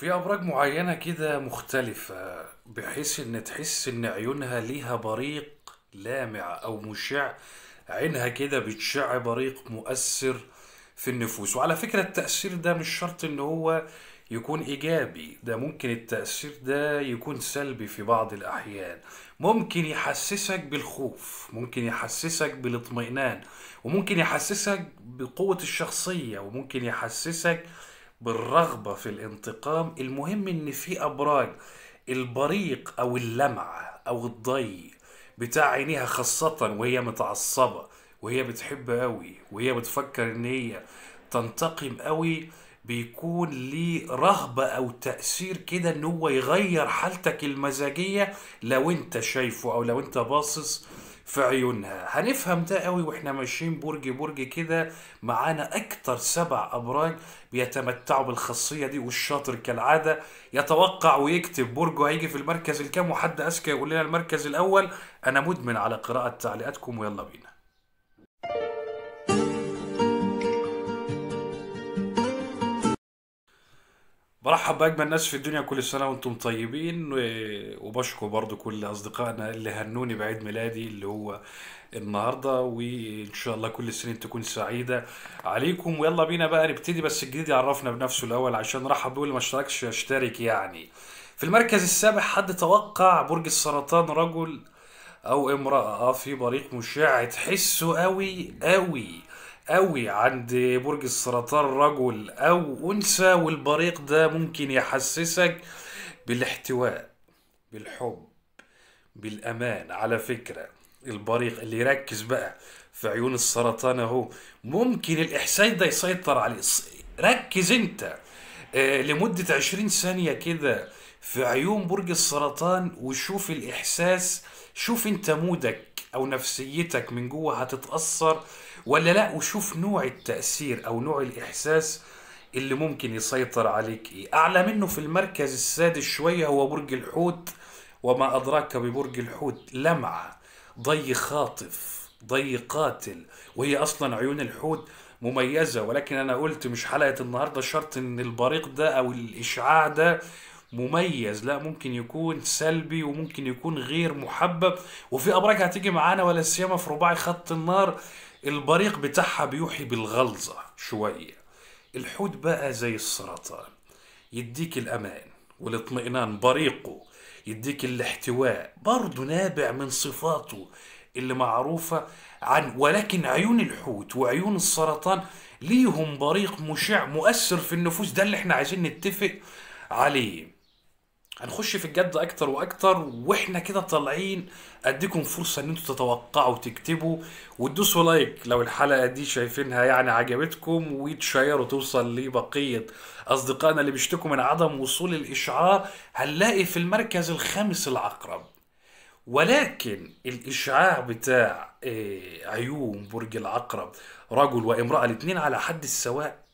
في أبراج معينة كده مختلفة بحيث إن تحس إن عيونها ليها بريق لامع أو مشع عينها كده بتشع بريق مؤثر في النفوس وعلى فكرة التأثير ده مش شرط إن هو يكون إيجابي ده ممكن التأثير ده يكون سلبي في بعض الأحيان ممكن يحسسك بالخوف ممكن يحسسك بالاطمئنان وممكن يحسسك بقوة الشخصية وممكن يحسسك بالرغبة في الانتقام المهم إن في أبراج البريق أو اللمعة أو الضي بتاع عينيها خاصة وهي متعصبة وهي بتحب قوي وهي بتفكر إن هي تنتقم قوي بيكون ليه رهبة أو تأثير كده إن هو يغير حالتك المزاجية لو أنت شايفه أو لو أنت باصص في عيونها هنفهم ده قوي واحنا ماشيين برج برج كده معانا اكتر سبع ابراج بيتمتعوا بالخاصيه دي والشاطر كالعاده يتوقع ويكتب برجه هيجي في المركز الكام وحد اذكى يقول لنا المركز الاول انا مدمن على قراءه تعليقاتكم ويلا بينا برحب بأجمل ناس في الدنيا كل سنة وأنتم طيبين وبشكر برضو كل أصدقائنا اللي هنوني بعيد ميلادي اللي هو النهاردة وإن شاء الله كل سنة تكون سعيدة عليكم ويلا بينا بقى نبتدي بس الجديد يعرفنا بنفسه الأول عشان رحب بيه ما اشتركش يشترك يعني في المركز السابع حد توقع برج السرطان رجل أو امرأة آه، في بريق مشع تحسه قوي قوي قوي عند برج السرطان رجل او انثى والبريق ده ممكن يحسسك بالاحتواء بالحب بالامان على فكره البريق اللي يركز بقى في عيون السرطان اهو ممكن الاحساس ده يسيطر عليه ركز انت آه، لمده 20 ثانيه كده في عيون برج السرطان وشوف الاحساس شوف انت مودك او نفسيتك من جوه هتتاثر ولا لا وشوف نوع التأثير أو نوع الإحساس اللي ممكن يسيطر عليك إيه أعلى منه في المركز السادس شوية هو برج الحوت وما أدراك ببرج الحوت لمعة ضي خاطف ضي قاتل وهي أصلا عيون الحوت مميزة ولكن أنا قلت مش حلقة النهاردة شرط إن البريق ده أو الإشعاع ده مميز لا ممكن يكون سلبي وممكن يكون غير محبب وفي أبراج هتيجي معانا ولا سيما في رباعي خط النار البريق بتاعها بيوحي بالغلظة شوية الحوت بقى زي السرطان يديك الأمان والاطمئنان بريقه يديك الاحتواء برضه نابع من صفاته اللي معروفة عن ولكن عيون الحوت وعيون السرطان ليهم بريق مشع مؤثر في النفوس ده اللي احنا عايزين نتفق عليه هنخش في الجد اكتر واكتر واحنا كده طالعين اديكم فرصه ان انتوا تتوقعوا تكتبوا وتدوسوا لايك لو الحلقه دي شايفينها يعني عجبتكم وتشيروا توصل لبقيه اصدقائنا اللي بيشتكوا من عدم وصول الاشعار هنلاقي في المركز الخامس العقرب ولكن الاشعاع بتاع آه، عيون برج العقرب رجل وامراه الاثنين على حد السواء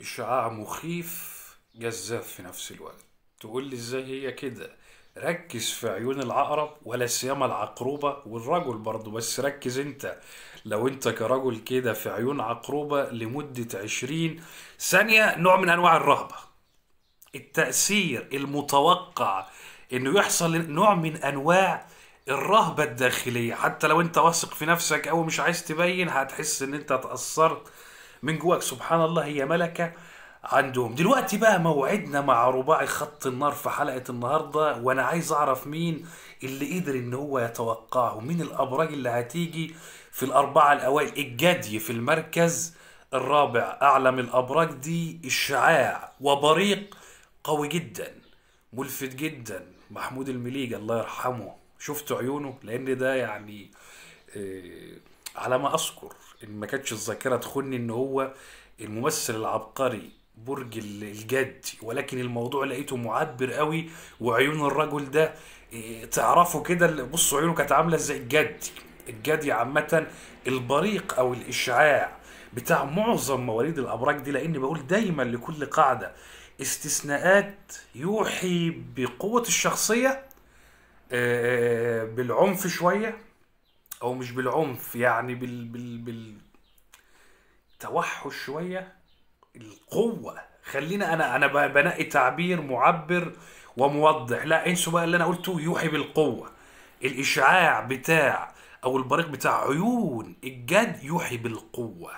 اشعاع مخيف جذاب في نفس الوقت تقول لي ازاي هي كده ركز في عيون العقرب ولا سيما العقروبة والرجل برضه بس ركز انت لو انت كرجل كده في عيون عقروبة لمدة عشرين ثانية نوع من انواع الرهبة التأثير المتوقع انه يحصل نوع من انواع الرهبة الداخلية حتى لو انت واثق في نفسك او مش عايز تبين هتحس ان انت اتأثرت من جواك سبحان الله هي ملكة عندهم دلوقتي بقى موعدنا مع رباعي خط النار في حلقة النهاردة وانا عايز اعرف مين اللي قدر ان هو يتوقعه مين الابراج اللي هتيجي في الاربعة الاوائل الجدي في المركز الرابع اعلى من الابراج دي الشعاع وبريق قوي جدا ملفت جدا محمود المليجي الله يرحمه شفت عيونه لان ده يعني آه، على ما اذكر ان ما كانتش الذاكره تخني ان هو الممثل العبقري برج الجد ولكن الموضوع لقيته معبر قوي وعيون الرجل ده إيه، تعرفوا كده بصوا عيونه كانت عامله ازاي الجد الجدي عامه البريق او الاشعاع بتاع معظم مواليد الابراج دي لاني بقول دايما لكل قاعده استثناءات يوحي بقوه الشخصيه آه، بالعنف شويه او مش بالعنف يعني بال بال توحش شويه القوه خلينا انا انا بنقي تعبير معبر وموضح لا انسوا إيه بقى اللي انا قلته يوحي بالقوه الاشعاع بتاع او البريق بتاع عيون الجد يوحي بالقوه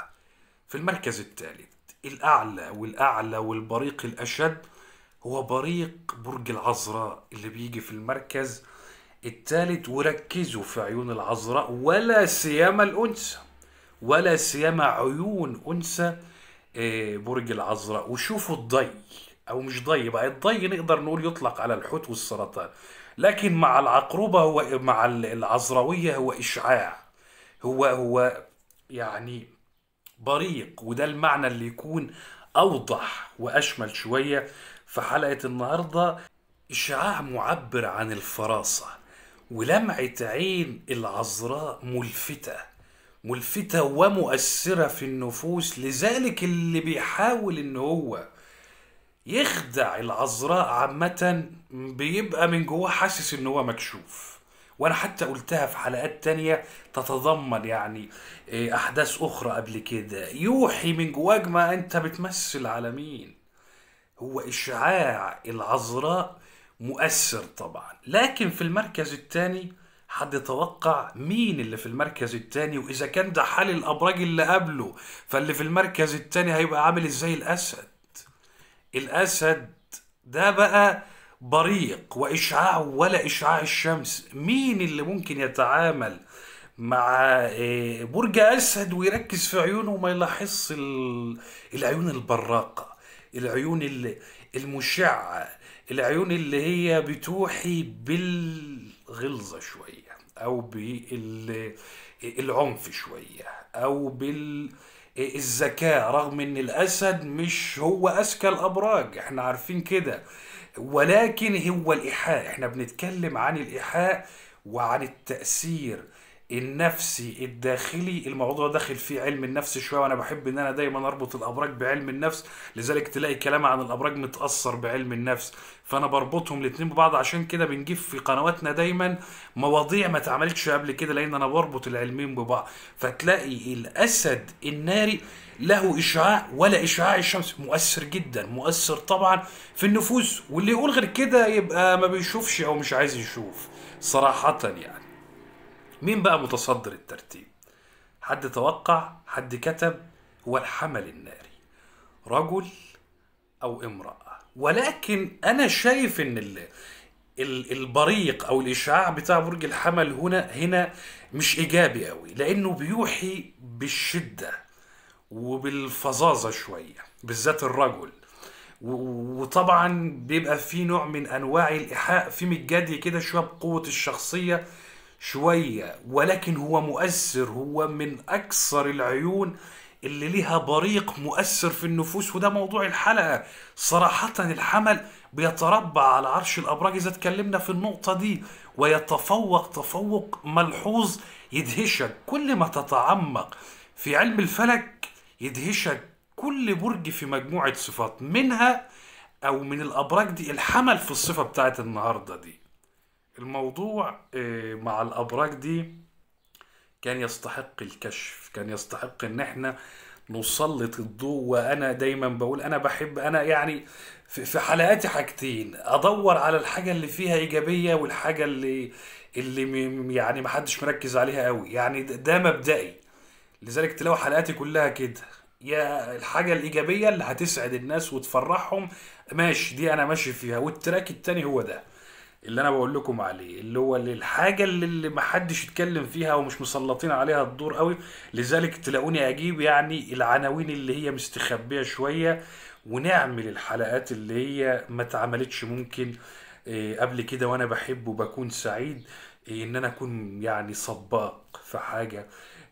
في المركز الثالث الاعلى والاعلى والبريق الاشد هو بريق برج العذراء اللي بيجي في المركز الثالث وركزوا في عيون العذراء ولا سيما الانثى ولا سيما عيون انثى إيه، برج العذراء وشوفوا الضي او مش ضي بقى الضي نقدر نقول يطلق على الحوت والسرطان لكن مع العقربه هو مع العذراويه هو اشعاع هو هو يعني بريق وده المعنى اللي يكون اوضح واشمل شويه في حلقه النهارده اشعاع معبر عن الفراسه ولمعه عين العذراء ملفته ملفتة ومؤثرة في النفوس لذلك اللي بيحاول ان هو يخدع العذراء عامة بيبقى من جواه حاسس ان هو مكشوف وانا حتى قلتها في حلقات تانية تتضمن يعني آه، احداث اخرى قبل كده يوحي من جواك ما انت بتمثل على مين هو اشعاع العذراء مؤثر طبعا لكن في المركز الثاني حد يتوقع مين اللي في المركز الثاني واذا كان ده حال الابراج اللي قبله فاللي في المركز الثاني هيبقى عامل ازاي الاسد الاسد ده بقى بريق واشعاع ولا اشعاع الشمس مين اللي ممكن يتعامل مع آه، برج اسد ويركز في عيونه وما يلاحظش العيون البراقه العيون المشعه العيون اللي هي بتوحي بالغلظه شويه او بالعنف شويه او بال الذكاء رغم ان الاسد مش هو اذكى الابراج احنا عارفين كده ولكن هو الايحاء احنا بنتكلم عن الايحاء وعن التاثير النفسي الداخلي الموضوع داخل فيه علم النفس شويه وانا بحب ان انا دايما اربط الابراج بعلم النفس لذلك تلاقي كلام عن الابراج متاثر بعلم النفس فانا بربطهم الاثنين ببعض عشان كده بنجيب في قنواتنا دايما مواضيع ما اتعملتش قبل كده لان انا بربط العلمين ببعض فتلاقي الاسد الناري له اشعاع ولا اشعاع الشمس مؤثر جدا مؤثر طبعا في النفوس واللي يقول غير كده يبقى ما بيشوفش او مش عايز يشوف صراحه يعني مين بقى متصدر الترتيب حد توقع حد كتب هو الحمل الناري رجل او امراه ولكن انا شايف ان البريق او الاشعاع بتاع برج الحمل هنا هنا مش ايجابي قوي لانه بيوحي بالشده وبالفظاظه شويه بالذات الرجل وطبعا بيبقى في نوع من انواع الايحاء في متجدي كده شويه بقوه الشخصيه شوية ولكن هو مؤثر هو من أكثر العيون اللي ليها بريق مؤثر في النفوس وده موضوع الحلقة صراحة الحمل بيتربع على عرش الأبراج إذا اتكلمنا في النقطة دي ويتفوق تفوق ملحوظ يدهشك كل ما تتعمق في علم الفلك يدهشك كل برج في مجموعة صفات منها أو من الأبراج دي الحمل في الصفة بتاعت النهاردة دي الموضوع آه، مع الابراج دي كان يستحق الكشف كان يستحق ان احنا نسلط الضوء وانا دايما بقول انا بحب انا يعني في حلقاتي حاجتين ادور على الحاجه اللي فيها ايجابيه والحاجه اللي اللي يعني محدش مركز عليها قوي يعني ده مبدئي لذلك تلاقوا حلقاتي كلها كده يا الحاجه الايجابيه اللي هتسعد الناس وتفرحهم ماشي دي انا ماشي فيها والتراك التاني هو ده اللي انا بقول لكم عليه اللي هو اللي الحاجه اللي, اللي حدش يتكلم فيها ومش مسلطين عليها الدور قوي لذلك تلاقوني اجيب يعني العناوين اللي هي مستخبيه شويه ونعمل الحلقات اللي هي ما اتعملتش ممكن آه، قبل كده وانا بحب وبكون سعيد آه، ان انا اكون يعني سباق في حاجه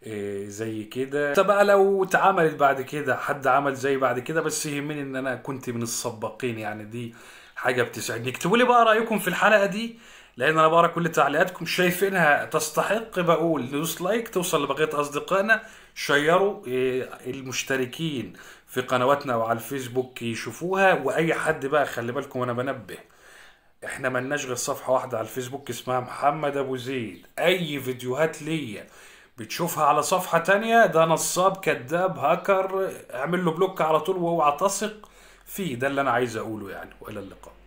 آه، زي كده بقى لو اتعملت بعد كده حد عمل زي بعد كده بس يهمني ان انا كنت من السباقين يعني دي حاجه بتسعدني اكتبوا لي بقى رايكم في الحلقه دي لان انا بقرا كل تعليقاتكم شايفينها تستحق بقول دوس لايك توصل لبقيه اصدقائنا شيروا إيه، المشتركين في قنواتنا وعلى الفيسبوك يشوفوها واي حد بقى خلي بالكم انا بنبه احنا ملناش غير صفحه واحده على الفيسبوك اسمها محمد ابو زيد اي فيديوهات ليا بتشوفها على صفحه تانية ده نصاب كذاب هاكر اعمل له بلوك على طول واوعى تثق فيه ده اللي انا عايز اقوله يعني والى اللقاء